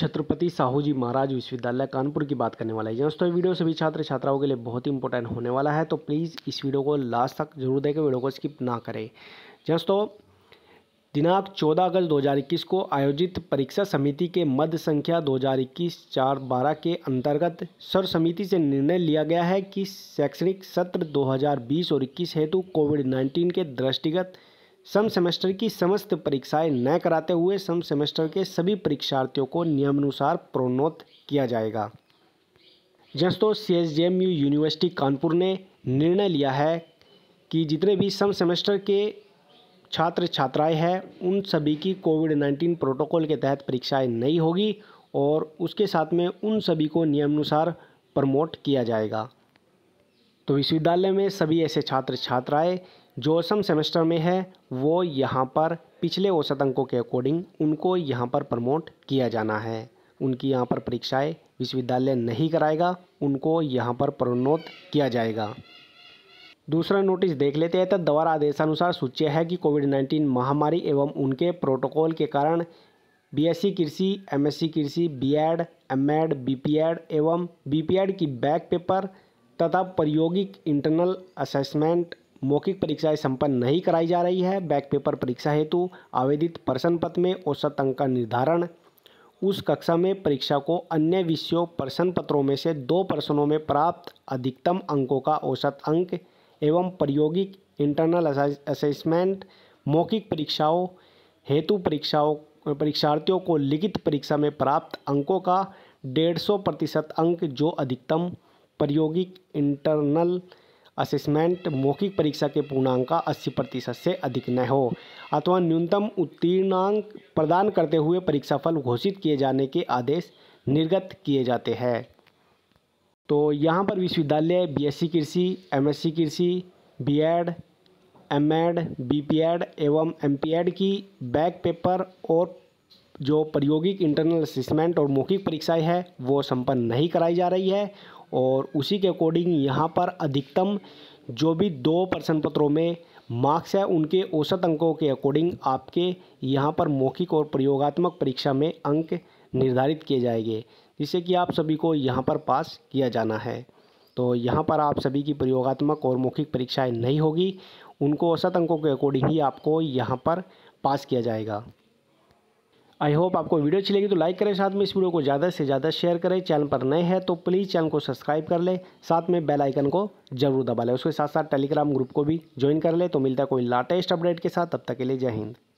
छत्रपति साहू जी महाराज विश्वविद्यालय कानपुर की बात करने वाला है दोस्तों ये वीडियो सभी छात्र छात्राओं के लिए बहुत ही इंपॉर्टेंट होने वाला है तो प्लीज़ इस वीडियो को लास्ट तक जरूर देखें वीडियो को स्किप ना करें दोस्तों दिनांक 14 अगस्त 2021 को आयोजित परीक्षा समिति के मध्य संख्या 2021 चार बारह के अंतर्गत सर समिति से निर्णय लिया गया है कि शैक्षणिक सत्र 2020 और 21 हेतु कोविड 19 के दृष्टिगत सम सेमेस्टर की समस्त परीक्षाएं न कराते हुए सम सेमेस्टर के सभी परीक्षार्थियों को नियमानुसार प्रोन्नत किया जाएगा जस्तों C S J M U university Kanpur ने निर्णय लिया है कि जितने भी सम सेमेस्टर के छात्र छात्राएं हैं उन सभी की कोविड नाइन्टीन प्रोटोकॉल के तहत परीक्षाएं नहीं होगी और उसके साथ में उन सभी को नियमानुसार प्रमोट किया जाएगा तो विश्वविद्यालय में सभी ऐसे छात्र छात्राएं जो असम सेमेस्टर में है वो यहाँ पर पिछले औसत अंकों के अकॉर्डिंग उनको यहाँ पर प्रमोट किया जाना है उनकी यहाँ पर परीक्षाएं विश्वविद्यालय नहीं कराएगा उनको यहाँ पर प्रोन्नोत किया जाएगा दूसरा नोटिस देख लेते हैं तब तो द्वारा आदेशानुसार सूचे है कि कोविड नाइन्टीन महामारी एवं उनके प्रोटोकॉल के कारण बीएससी कृषि एमएससी कृषि बीएड एमएड बीपीएड एवं बीपीएड की बैक पेपर तथा प्रायोगिक इंटरनल असेसमेंट मौखिक परीक्षाएं संपन्न नहीं कराई जा रही है बैक पेपर परीक्षा हेतु आवेदित प्रश्न पत्र में औसत अंक का निर्धारण उस कक्षा में परीक्षा को अन्य विषयों प्रश्न पत्रों में से दो प्रश्नों में प्राप्त अधिकतम अंकों का औसत अंक एवं प्रायोगिक इंटरनल असेसमेंट मौखिक परीक्षाओं हेतु परीक्षाओं परीक्षार्थियों को लिखित परीक्षा में प्राप्त अंकों का डेढ़ सौ प्रतिशत अंक जो अधिकतम प्रायोगिक इंटरनल असेसमेंट मौखिक परीक्षा के पूर्णांक का 80 प्रतिशत से अधिक न हो अथवा न्यूनतम उत्तीर्णांक प्रदान करते हुए परीक्षाफल घोषित किए जाने के आदेश निर्गत किए जाते हैं तो यहाँ पर विश्वविद्यालय बीएससी कृषि एमएससी कृषि बीएड एमएड बीपीएड एवं एमपीएड की बैक पेपर और जो प्रायोगिक इंटरनल असेसमेंट और मौखिक परीक्षाएं हैं वो संपन्न नहीं कराई जा रही है और उसी के अकॉर्डिंग यहाँ पर अधिकतम जो भी दो प्रश्न पत्रों में मार्क्स है उनके औसत अंकों के अकॉर्डिंग आपके यहाँ पर मौखिक और प्रयोगात्मक परीक्षा में अंक निर्धारित किए जाएंगे जिससे कि आप सभी को यहाँ पर पास किया जाना है तो यहाँ पर आप सभी की प्रयोगात्मक और मौखिक परीक्षाएं नहीं होगी उनको औसत अंकों के अकॉर्डिंग ही आपको यहाँ पर पास किया जाएगा आई होप आपको वीडियो अच्छी लगी तो लाइक करें साथ में इस वीडियो को ज़्यादा से ज़्यादा शेयर करें चैनल पर नए हैं तो प्लीज़ चैनल को सब्सक्राइब कर लें साथ में बेल आइकन को जरूर दबा लें उसके साथ साथ टेलीग्राम ग्रुप को भी ज्वाइन कर लें तो मिलता है कोई लाटेस्ट अपडेट के साथ तब तक के लिए जय हिंद